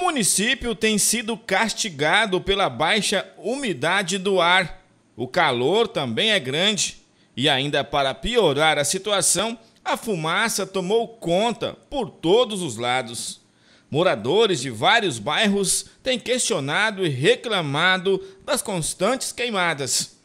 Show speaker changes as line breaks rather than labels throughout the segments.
O município tem sido castigado pela baixa umidade do ar. O calor também é grande. E ainda para piorar a situação, a fumaça tomou conta por todos os lados. Moradores de vários bairros têm questionado e reclamado das constantes queimadas.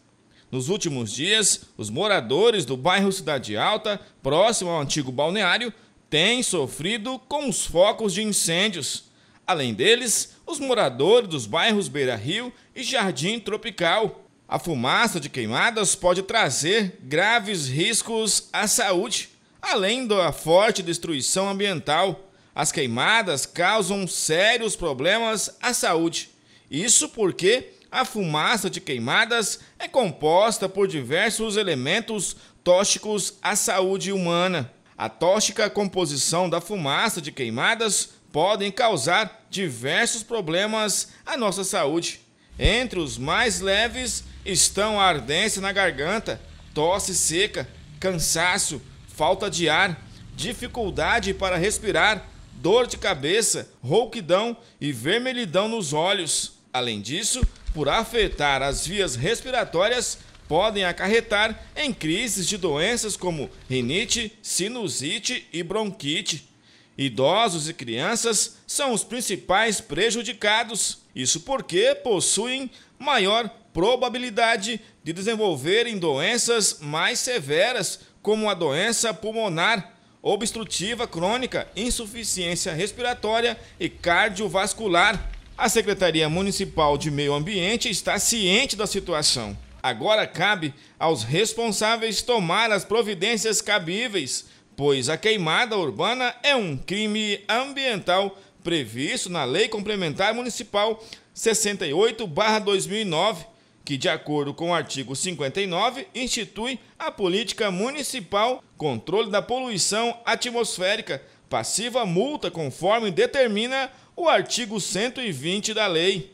Nos últimos dias, os moradores do bairro Cidade Alta, próximo ao antigo balneário, têm sofrido com os focos de incêndios. Além deles, os moradores dos bairros Beira Rio e Jardim Tropical. A fumaça de queimadas pode trazer graves riscos à saúde, além da forte destruição ambiental. As queimadas causam sérios problemas à saúde. Isso porque a fumaça de queimadas é composta por diversos elementos tóxicos à saúde humana. A tóxica composição da fumaça de queimadas podem causar diversos problemas à nossa saúde. Entre os mais leves estão a ardência na garganta, tosse seca, cansaço, falta de ar, dificuldade para respirar, dor de cabeça, rouquidão e vermelhidão nos olhos. Além disso, por afetar as vias respiratórias, podem acarretar em crises de doenças como rinite, sinusite e bronquite. Idosos e crianças são os principais prejudicados, isso porque possuem maior probabilidade de desenvolverem doenças mais severas, como a doença pulmonar, obstrutiva crônica, insuficiência respiratória e cardiovascular. A Secretaria Municipal de Meio Ambiente está ciente da situação. Agora cabe aos responsáveis tomar as providências cabíveis pois a queimada urbana é um crime ambiental previsto na Lei Complementar Municipal 68/2009, que, de acordo com o artigo 59, institui a política municipal controle da poluição atmosférica, passiva multa conforme determina o artigo 120 da lei.